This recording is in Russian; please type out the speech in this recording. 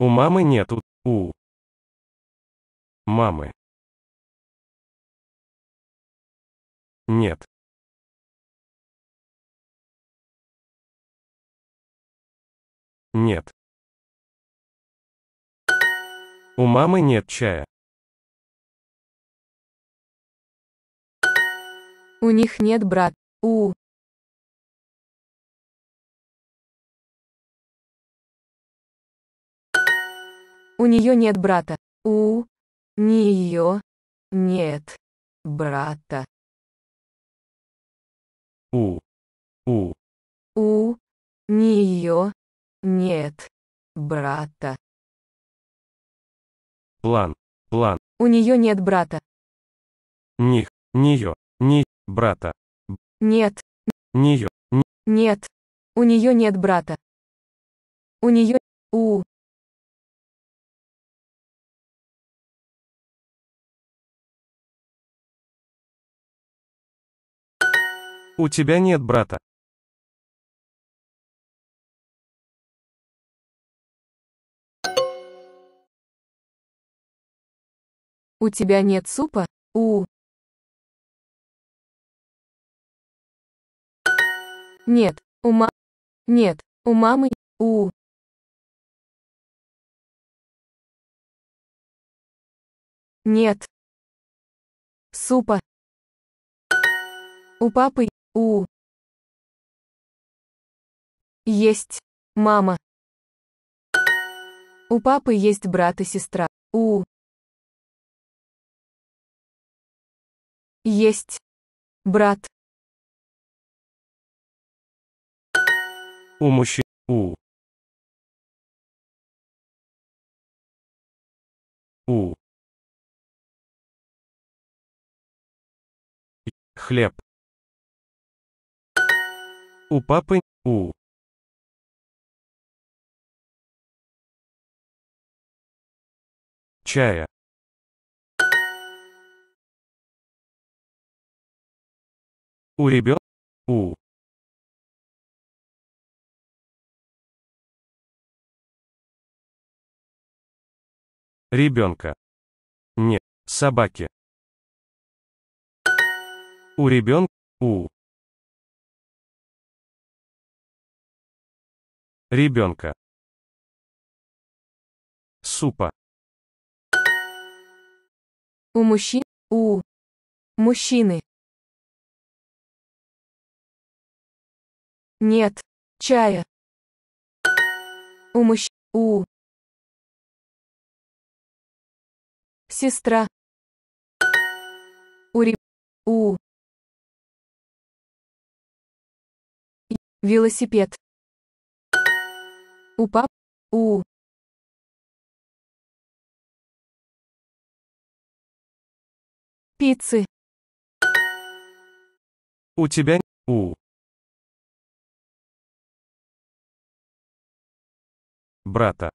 У мамы нету, у мамы. Нет. Нет. У мамы нет чая. У них нет брат. У нее нет брата. У нее нет брата. У. У. У нее нет брата. План. План. У нее нет брата. Них. Нее. Ни. Брата. Нет. Нее. Нет. У нее нет брата. У нее. У. У тебя нет брата. У тебя нет супа? У. Нет, у ма... Нет, у мамы... У. Нет. Супа. У папы... У. Есть. Мама. У папы есть брат и сестра. У. Есть. Брат. У мужчин. У. У. Хлеб. У папы, у. Чая. У ребенка, у. Ребенка. Не, собаки. У ребенка, у. Ребенка. Супа. У мужчин, у мужчины. Нет. Чая. У мужчин, у сестра. У реб... у велосипед. У пап... У... Пиццы. У тебя... У... Брата.